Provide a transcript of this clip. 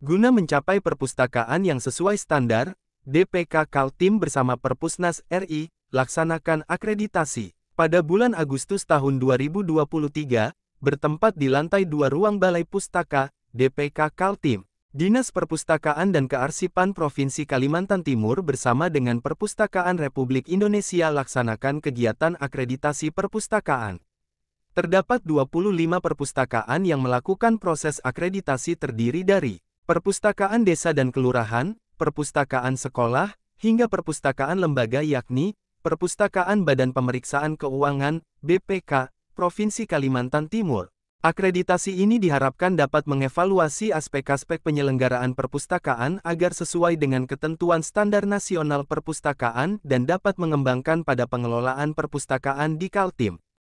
Guna mencapai perpustakaan yang sesuai standar, DPK Kaltim bersama Perpusnas RI laksanakan akreditasi. Pada bulan Agustus tahun 2023, bertempat di lantai dua ruang Balai Pustaka, DPK Kaltim. Dinas Perpustakaan dan Kearsipan Provinsi Kalimantan Timur bersama dengan Perpustakaan Republik Indonesia laksanakan kegiatan akreditasi perpustakaan. Terdapat 25 perpustakaan yang melakukan proses akreditasi terdiri dari perpustakaan desa dan kelurahan, perpustakaan sekolah, hingga perpustakaan lembaga yakni Perpustakaan Badan Pemeriksaan Keuangan (BPK) Provinsi Kalimantan Timur. Akreditasi ini diharapkan dapat mengevaluasi aspek-aspek penyelenggaraan perpustakaan agar sesuai dengan ketentuan standar nasional perpustakaan dan dapat mengembangkan pada pengelolaan perpustakaan di Kaltim.